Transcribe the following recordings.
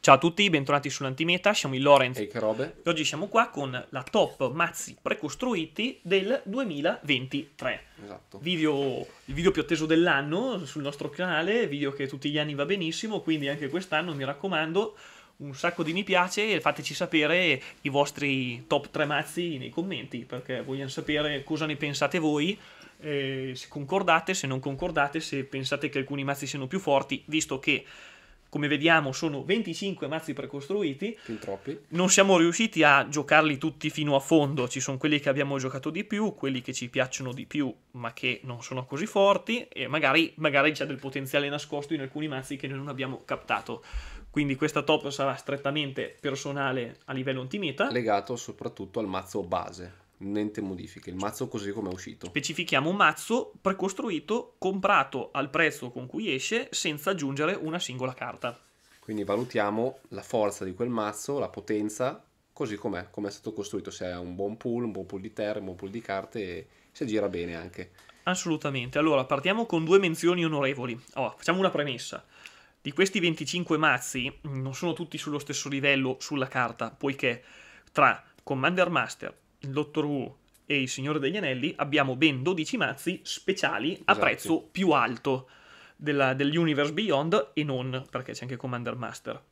Ciao a tutti, bentornati sull'Antimeta, siamo i Lorenz e Robe. E oggi siamo qua con la top mazzi precostruiti del 2023. Esatto. Video, il video più atteso dell'anno sul nostro canale, video che tutti gli anni va benissimo, quindi anche quest'anno mi raccomando un sacco di mi piace e fateci sapere i vostri top 3 mazzi nei commenti perché vogliamo sapere cosa ne pensate voi eh, se concordate, se non concordate, se pensate che alcuni mazzi siano più forti, visto che come vediamo sono 25 mazzi precostruiti. Fin troppi. Non siamo riusciti a giocarli tutti fino a fondo, ci sono quelli che abbiamo giocato di più, quelli che ci piacciono di più ma che non sono così forti e magari, magari c'è del potenziale nascosto in alcuni mazzi che noi non abbiamo captato. Quindi questa top sarà strettamente personale a livello antimeta. Legato soprattutto al mazzo base niente modifiche, il mazzo così come è uscito. Specifichiamo un mazzo precostruito, comprato al prezzo con cui esce, senza aggiungere una singola carta. Quindi valutiamo la forza di quel mazzo, la potenza, così com'è, come è stato costruito, se ha un buon pool, un buon pool di terre, un buon pool di carte e se gira bene anche. Assolutamente. Allora, partiamo con due menzioni onorevoli. Oh, facciamo una premessa. Di questi 25 mazzi non sono tutti sullo stesso livello sulla carta, poiché tra Commander Master, il Dottor Who e il Signore degli Anelli abbiamo ben 12 mazzi speciali esatto. a prezzo più alto della, dell'Universe Beyond e non, perché c'è anche Commander Master.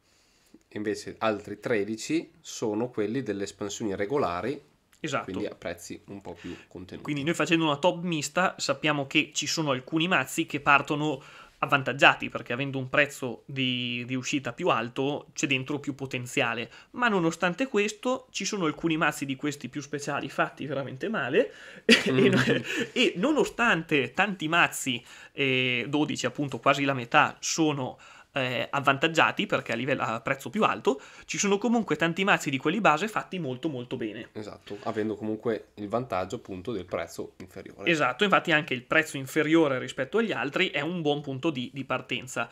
Invece altri 13 sono quelli delle espansioni regolari, esatto. quindi a prezzi un po' più contenuti. Quindi noi facendo una top mista sappiamo che ci sono alcuni mazzi che partono avvantaggiati perché avendo un prezzo di, di uscita più alto c'è dentro più potenziale, ma nonostante questo ci sono alcuni mazzi di questi più speciali fatti veramente male mm. e, e, nonostante tanti mazzi, eh, 12 appunto quasi la metà, sono eh, avvantaggiati perché a, livello, a prezzo più alto, ci sono comunque tanti mazzi di quelli base fatti molto molto bene. Esatto, avendo comunque il vantaggio appunto del prezzo inferiore. Esatto, infatti anche il prezzo inferiore rispetto agli altri è un buon punto di, di partenza.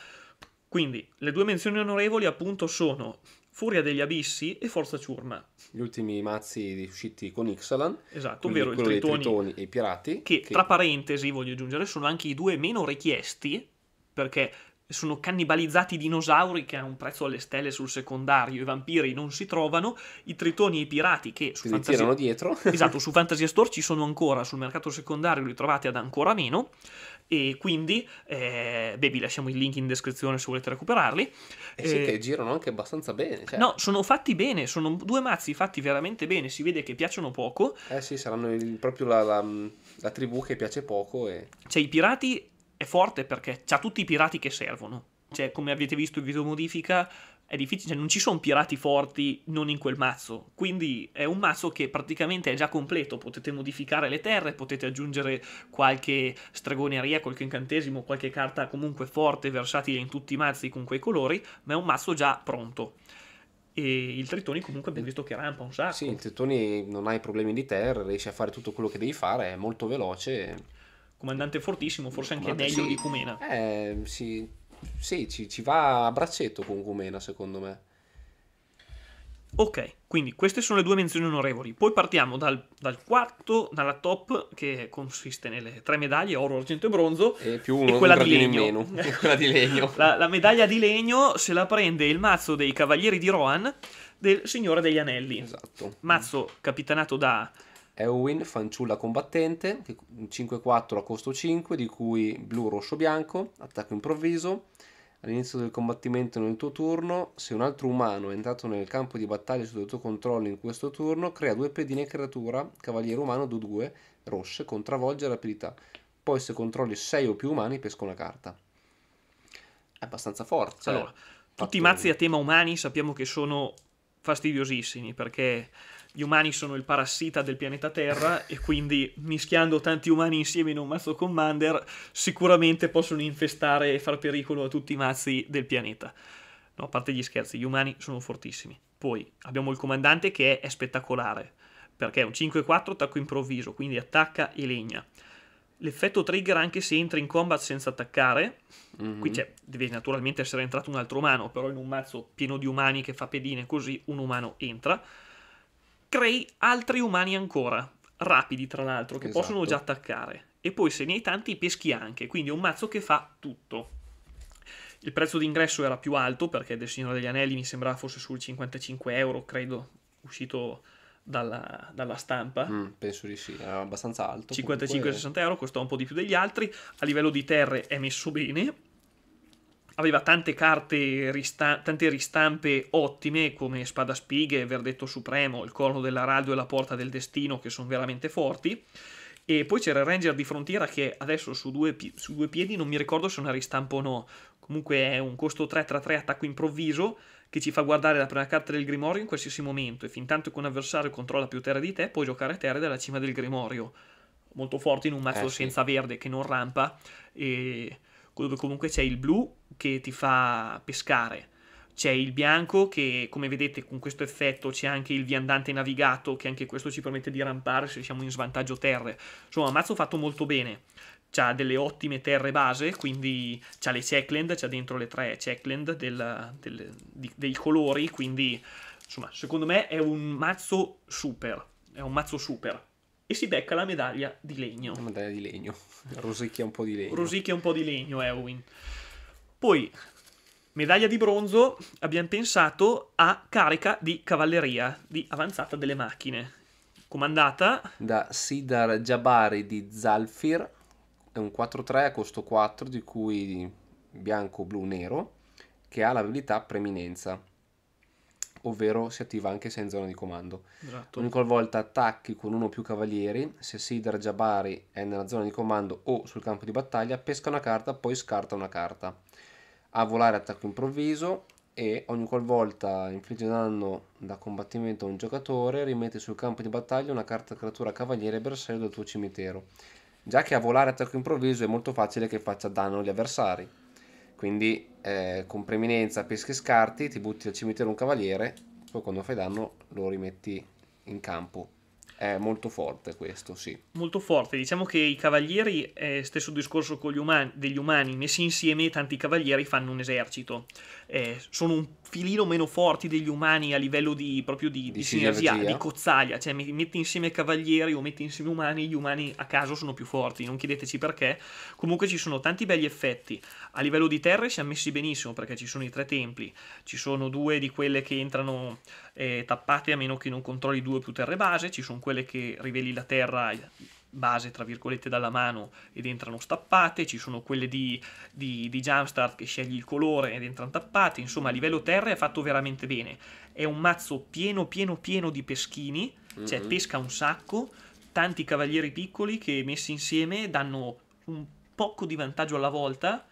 Quindi le due menzioni onorevoli appunto sono Furia degli Abissi e Forza Ciurma. Gli ultimi mazzi usciti con Ixalan. Esatto, ovvero i tritoni, tritoni, e i Pirati. Che, che, tra parentesi voglio aggiungere sono anche i due meno richiesti perché sono cannibalizzati i dinosauri che hanno un prezzo alle stelle sul secondario, i vampiri non si trovano, i tritoni e i pirati che su Quindi tirano dietro. esatto, su Fantasy Store ci sono ancora, sul mercato secondario li trovate ad ancora meno e quindi eh, beh vi lasciamo il link in descrizione se volete recuperarli eh sì eh, che girano anche abbastanza bene cioè. no sono fatti bene sono due mazzi fatti veramente bene si vede che piacciono poco eh sì saranno il, proprio la, la, la, tribù che piace poco e... c'è cioè, i pirati è forte perché ha tutti i pirati che servono. Cioè, come avete visto in video modifica, è difficile, cioè non ci sono pirati forti non in quel mazzo. Quindi è un mazzo che praticamente è già completo. Potete modificare le terre, potete aggiungere qualche stregoneria, qualche incantesimo, qualche carta comunque forte, versatile in tutti i mazzi con quei colori, ma è un mazzo già pronto. E il Tritoni comunque abbiamo visto che rampa un sacco. Sì, il Tritoni non hai problemi di terra, riesci a fare tutto quello che devi fare, è molto veloce comandante fortissimo, forse anche Comandante, meglio sì. di Cumena. Eh, sì, sì, ci, ci va a braccetto con Cumena, secondo me. Ok, quindi queste sono le due menzioni onorevoli. Poi partiamo dal, dal quarto, dalla top, che consiste nelle tre medaglie, oro, argento e bronzo, E più uno, e quella un di legno. in meno. quella di legno. La, la medaglia di legno se la prende il mazzo dei Cavalieri di Rohan del Signore degli Anelli. Esatto. Mazzo capitanato da Eowyn, fanciulla combattente, 5-4 a costo 5, di cui blu, rosso, bianco, attacco improvviso. All'inizio del combattimento nel tuo turno, se un altro umano è entrato nel campo di battaglia sotto il tuo controllo in questo turno, crea due pedine creatura, cavaliere umano 2-2, rosse, con travolge e rapidità. Poi se controlli 6 o più umani, pesca una carta. È abbastanza forte. Cioè, allora, tutti i mazzi a tema umani sappiamo che sono fastidiosissimi, perché gli umani sono il parassita del pianeta Terra e quindi mischiando tanti umani insieme in un mazzo commander sicuramente possono infestare e far pericolo a tutti i mazzi del pianeta. No, a parte gli scherzi, gli umani sono fortissimi. Poi abbiamo il comandante che è, è spettacolare, perché è un 5-4 attacco improvviso, quindi attacca e legna. L'effetto trigger anche se entra in combat senza attaccare, mm-hmm. qui c'è, deve naturalmente essere entrato un altro umano, però in un mazzo pieno di umani che fa pedine così un umano entra crei altri umani ancora, rapidi tra l'altro, che esatto. possono già attaccare. E poi se ne hai tanti peschi anche, quindi è un mazzo che fa tutto. Il prezzo d'ingresso era più alto perché del Signore degli Anelli mi sembrava fosse sul 55 euro, credo, uscito dalla, dalla stampa. Mm, penso di sì, era abbastanza alto. 55-60 euro, costava un po' di più degli altri. A livello di terre è messo bene aveva tante carte, rista- tante ristampe ottime come Spada Spighe, Verdetto Supremo, Il Corno dell'Araldo e La Porta del Destino che sono veramente forti. E poi c'era il Ranger di Frontiera che adesso su due, pi- su due piedi non mi ricordo se è una ristampa o no. Comunque è un costo 3-3-3 attacco improvviso che ci fa guardare la prima carta del Grimorio in qualsiasi momento e fin tanto che un avversario controlla più terre di te puoi giocare a terre dalla cima del Grimorio. Molto forte in un mazzo eh, senza sì. verde che non rampa e dove comunque c'è il blu che ti fa pescare, c'è il bianco che come vedete con questo effetto c'è anche il viandante navigato che anche questo ci permette di rampare se siamo in svantaggio terre. Insomma, mazzo fatto molto bene. C'ha delle ottime terre base, quindi c'ha le checkland, c'ha dentro le tre checkland del, del, di, dei colori, quindi insomma, secondo me è un mazzo super, è un mazzo super e si becca la medaglia di legno. La medaglia di legno. Rosicchia un po' di legno. Rosicchia un po' di legno, Erwin. Poi, medaglia di bronzo, abbiamo pensato a carica di cavalleria, di avanzata delle macchine, comandata da Sidar Jabari di Zalfir, è un 4-3 a costo 4, di cui bianco, blu, nero, che ha l'abilità preminenza ovvero si attiva anche se in zona di comando. Esatto. Ogni qualvolta attacchi con uno o più cavalieri, se Sidra Jabari è nella zona di comando o sul campo di battaglia, pesca una carta, poi scarta una carta. A volare attacco improvviso e ogni qualvolta infligge danno da combattimento a un giocatore, rimette sul campo di battaglia una carta creatura cavaliere bersaglio del tuo cimitero. Già che a volare attacco improvviso è molto facile che faccia danno agli avversari quindi eh, con preminenza peschi e scarti, ti butti al cimitero un cavaliere, poi quando fai danno lo rimetti in campo. È molto forte questo, sì. Molto forte. Diciamo che i cavalieri, eh, stesso discorso con gli umani, degli umani, messi insieme tanti cavalieri fanno un esercito. Eh, sono un filino meno forti degli umani a livello di, proprio di, di, di sinergia, sinergia, di cozzaglia. Cioè metti insieme cavalieri o metti insieme umani, gli umani a caso sono più forti, non chiedeteci perché. Comunque ci sono tanti belli effetti. A livello di terre si è messi benissimo perché ci sono i tre templi, ci sono due di quelle che entrano eh, tappate a meno che non controlli due più terre base, ci sono quelle che riveli la terra eh, base tra virgolette dalla mano ed entrano stappate, ci sono quelle di, di, di Jumpstart che scegli il colore ed entrano tappate, insomma a livello terra è fatto veramente bene, è un mazzo pieno pieno pieno di peschini, cioè mm-hmm. cioè pesca un sacco, tanti cavalieri piccoli che messi insieme danno un poco di vantaggio alla volta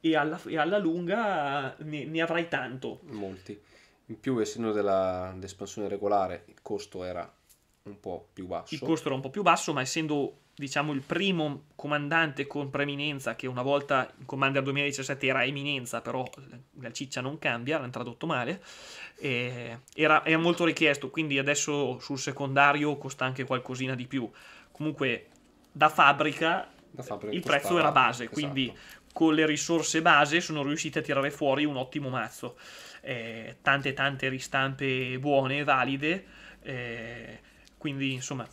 e alla, e alla lunga eh, ne, ne, avrai tanto. Molti. In più essendo dell'espansione regolare il costo era un po' più basso. Il costo era un po' più basso, ma essendo diciamo il primo comandante con preeminenza che una volta in Commander 2017 era eminenza però la ciccia non cambia l'hanno tradotto male era, era, molto richiesto quindi adesso sul secondario costa anche qualcosina di più comunque da fabbrica, da fabbrica il costava, prezzo era base esatto. quindi con le risorse base sono riusciti a tirare fuori un ottimo mazzo eh, tante tante ristampe buone valide eh, quindi, insomma,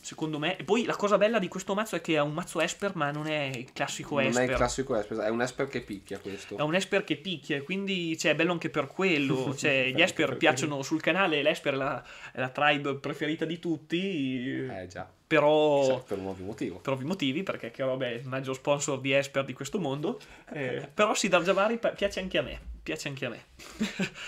secondo me. E poi la cosa bella di questo mazzo è che è un mazzo Esper, ma non è il classico non Esper. Non è il classico Esper, è un Esper che picchia questo. È un Esper che picchia, quindi cioè, è bello anche per quello. Cioè, gli Esper piacciono sul canale, l'Esper è la, è la, tribe preferita di tutti. Eh già. Però, per un ovvio motivo. Per ovvi motivi, perché che roba è il maggior sponsor di Esper di questo mondo. Eh, però Sidar Javari piace anche a me. Piace anche a me.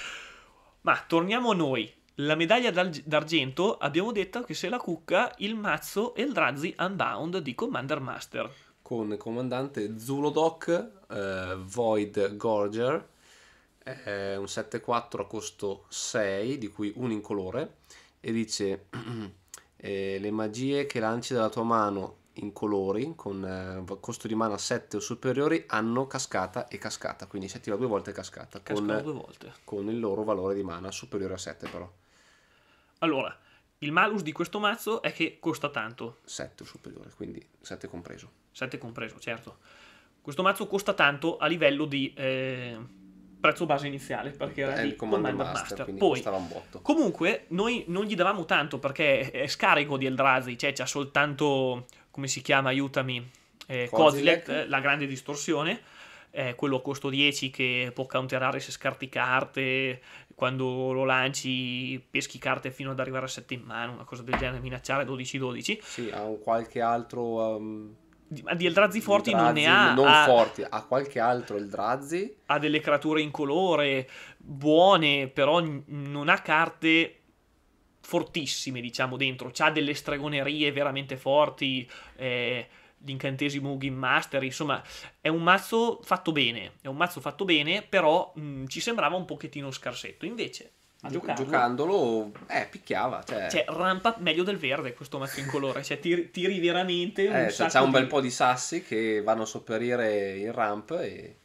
ma torniamo a noi. La medaglia d'argento abbiamo detto che se la cucca il mazzo e il Eldrazi Unbound di Commander Master. Con comandante Zulodoc, eh, Void Gorger, eh, un 7-4 a costo 6, di cui un incolore, e dice eh, le magie che lanci dalla tua mano in colori con eh, costo di mana 7 o superiori hanno cascata e cascata, quindi si attiva due volte cascata, cascata con, due volte. con il loro valore di mana superiore a 7 però. Allora, il malus di questo mazzo è che costa tanto. 7 superiore, quindi 7 compreso. 7 compreso, certo. Questo mazzo costa tanto a livello di eh, prezzo base iniziale, perché era di Commander, Commander Master, Master. Poi, un botto. Comunque, noi non gli davamo tanto perché è scarico di Eldrazi, cioè c'ha soltanto, come si chiama, aiutami, eh, Kozilek, eh, la grande distorsione eh, quello a costo 10 che può counterare se scarti carte, quando lo lanci peschi carte fino ad arrivare a 7 in mano, una cosa del genere, minacciare 12-12. Sì, ha un qualche altro... Um... Di, di Eldrazi forti Eldrazi non ne ha. Non ha, forti, ha qualche altro Eldrazi. Ha delle creature in colore, buone, però non ha carte fortissime, diciamo, dentro. C'ha delle stregonerie veramente forti, eh, l'incantesimo Ugin Master, insomma è un mazzo fatto bene, è un mazzo fatto bene, però mh, mm, ci sembrava un pochettino scarsetto, invece Giocando. giocandolo, eh, picchiava. Cioè... cioè... rampa meglio del verde questo mazzo in colore. Cioè, tiri, tiri veramente un eh, sacco. C'ha un bel po' di sassi che vanno a sopperire in ramp. E...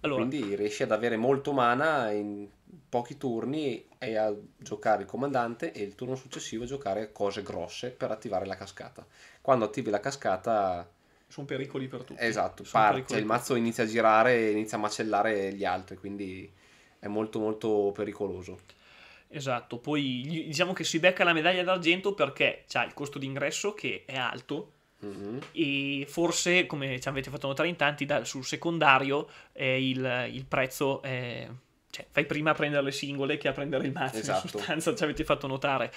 Allora, quindi riesci ad avere molto mana in pochi turni è a giocare il comandante e il turno successivo a giocare cose grosse per attivare la cascata. Quando attivi la cascata... Sono pericoli per tutti. Esatto, parte, il mazzo inizia a girare e inizia a macellare gli altri, quindi è molto molto pericoloso. Esatto, poi diciamo che si becca la medaglia d'argento perché c'ha il costo d'ingresso che è alto, Mm-hmm. E forse, come ci avete fatto notare in tanti, da, sul secondario eh, il, il, prezzo è, cioè, fai prima a prendere le singole che a prendere il mazzo, esatto. in sostanza ci avete fatto notare.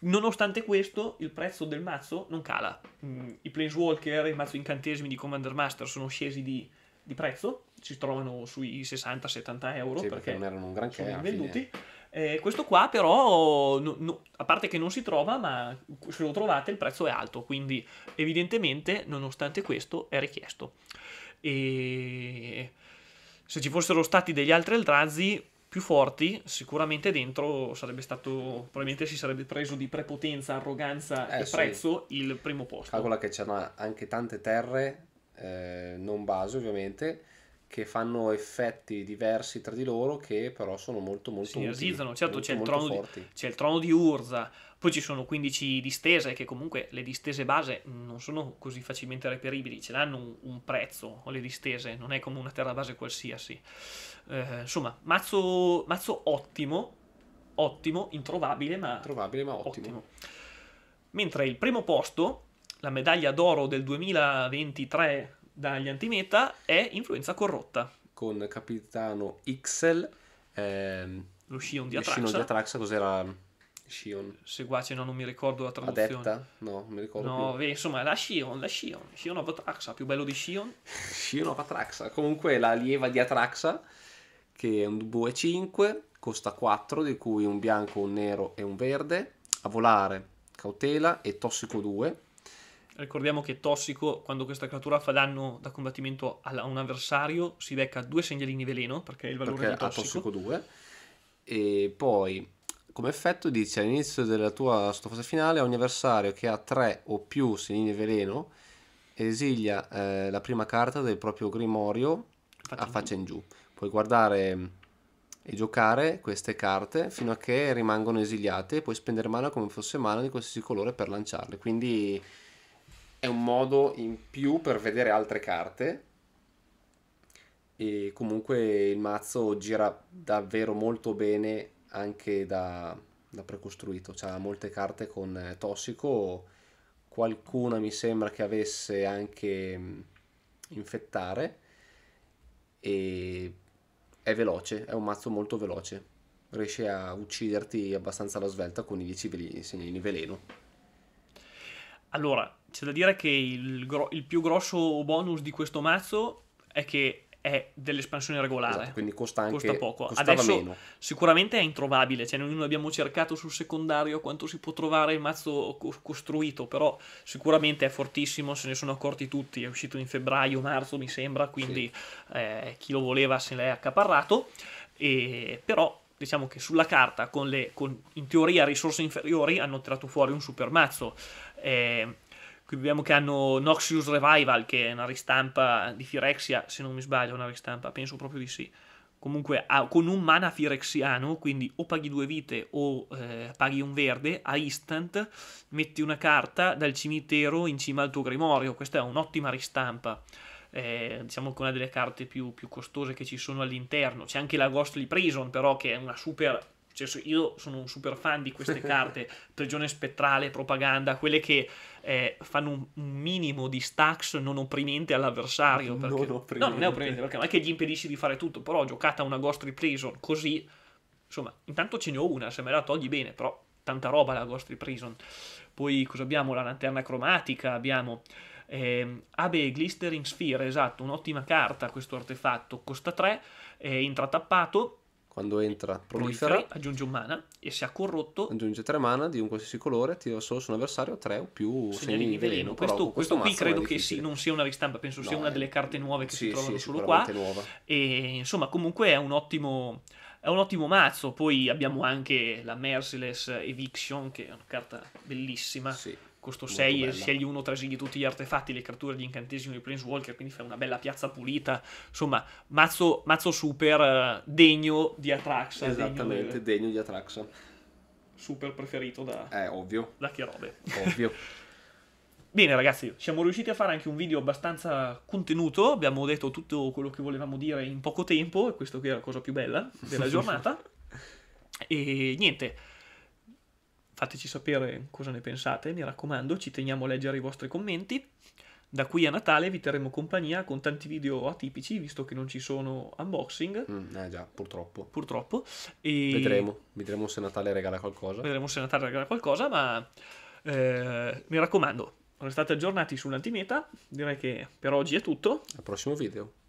Nonostante questo, il prezzo del mazzo non cala. Mm, I Planeswalker il mazzo incantesimi di Commander Master sono scesi di, di prezzo, si trovano sui 60-70 euro sì, perché, perché, non erano un granché sono venduti. Eh, questo qua però, no, no, a parte che non si trova, ma se lo trovate il prezzo è alto, quindi evidentemente, nonostante questo, è richiesto. E se ci fossero stati degli altri Eldrazi più forti, sicuramente dentro sarebbe stato, probabilmente si sarebbe preso di prepotenza, arroganza eh, e sì. prezzo il primo posto. Calcola che c'erano anche tante terre, eh, non base ovviamente, che fanno effetti diversi tra di loro che però sono molto molto utili, certo molto, c'è, molto il di, c'è, il trono di, Urza poi ci sono 15 distese, che comunque le distese base non sono così facilmente reperibili, ce l'hanno un, un prezzo le distese, non è come una terra base qualsiasi. Eh, insomma, mazzo, mazzo, ottimo, ottimo, introvabile ma, Trovabile, ma ottimo. ottimo. Mentre il primo posto, la medaglia d'oro del 2023 dagli antimeta, è Influenza Corrotta. Con Capitano XL, Ehm, lo scion di Atraxa. Lo scion di Atraxa cos'era? Shion. Seguace, no, non mi ricordo la traduzione. Adetta? No, non mi ricordo No, beh, insomma, la Shion, la Shion, Shion of Atraxa, più bello di Shion. Shion of Atraxa, comunque la lieva di Atraxa, che è un 2-5, costa 4, di cui un bianco, un nero e un verde. A volare, cautela e tossico 2. Ricordiamo che tossico, quando questa creatura fa danno da combattimento a un avversario, si becca due segnalini veleno, perché è il valore perché del tossico. tossico 2. E poi come effetto dice all'inizio della tua fase finale ogni avversario che ha 3 o più segni veleno esilia eh, la prima carta del proprio grimorio faccia a faccia in giù. in giù. Puoi guardare mm, e giocare queste carte fino a che rimangono esiliate, e puoi spendere mana come fosse mana di qualsiasi colore per lanciarle. Quindi è un modo in più per vedere altre carte. E comunque il mazzo gira davvero molto bene anche da, da precostruito, c'ha molte carte con eh, tossico, qualcuna mi sembra che avesse anche mm, infettare e è veloce, è un mazzo molto veloce, riesce a ucciderti abbastanza alla svelta con i 10 segnalini veleno. Allora, c'è da dire che il, gro- il più grosso bonus di questo mazzo è che è dell'espansione regolare. Esatto, quindi costa anche costa poco. Adesso meno. sicuramente è introvabile, cioè noi non abbiamo cercato sul secondario quanto si può trovare il mazzo costruito, però sicuramente è fortissimo, se ne sono accorti tutti, è uscito in febbraio, marzo mi sembra, quindi sì. eh, chi lo voleva se l'è accaparrato, e, però diciamo che sulla carta con le con, in teoria risorse inferiori hanno tirato fuori un super mazzo. Eh, Qui vediamo che hanno Noxious Revival, che è una ristampa di Firexia, se non mi sbaglio, una ristampa, penso proprio di sì. Comunque, con un mana firexiano, quindi o paghi due vite o eh, paghi un verde, a instant metti una carta dal cimitero in cima al tuo grimorio. Questa è un'ottima ristampa. Eh, diciamo che è una delle carte più, più costose che ci sono all'interno. C'è anche la Ghostly Prison, però, che è una super cioè, io sono un super fan di queste carte, prigione spettrale, propaganda, quelle che eh, fanno un, un, minimo di stacks non opprimente all'avversario. Perché, non opprimente. No, non è opprimente, perché non è che gli impedisci di fare tutto, però giocata una Ghost Reprison così, insomma, intanto ce ne ho una, se me la togli bene, però tanta roba la Ghost Reprison. Poi cosa abbiamo? La lanterna cromatica, abbiamo... Eh, Abe Glistering Sphere, esatto, un'ottima carta questo artefatto, costa 3, è intrattappato, quando entra, prolifera. prolifera aggiunge un mana e se ha corrotto... Aggiunge tre mana di un qualsiasi colore, tira solo su un avversario 3 o più segnali di veleno. Questo, questo, questo qui credo che sì, non sia una ristampa, penso no, sia una delle carte nuove che sì, si trovano sì, solo qua. Nuova. E insomma comunque è un ottimo è un ottimo mazzo. Poi abbiamo anche la Merciless Eviction, che è una carta bellissima. Sì costo 6 scegli uno o tre di tutti gli artefatti, le creature, gli incantesimi, i planeswalker, quindi fai una bella piazza pulita, insomma, mazzo, mazzo super eh, degno di Atraxa. Esattamente, degno, eh, degno di Atraxa. Super preferito da... Eh, ovvio. Da che robe. Ovvio. Bene ragazzi, siamo riusciti a fare anche un video abbastanza contenuto, abbiamo detto tutto quello che volevamo dire in poco tempo e questo che è la cosa più bella della giornata. e niente, Fateci sapere cosa ne pensate, mi raccomando, ci teniamo a leggere i vostri commenti. Da qui a Natale vi terremo compagnia con tanti video atipici, visto che non ci sono unboxing. Mm, eh già, purtroppo. Purtroppo. E... Vedremo, vedremo se Natale regala qualcosa. Vedremo se Natale regala qualcosa, ma eh, mi raccomando, restate aggiornati sull'antimeta. Direi che per oggi è tutto. Al prossimo video.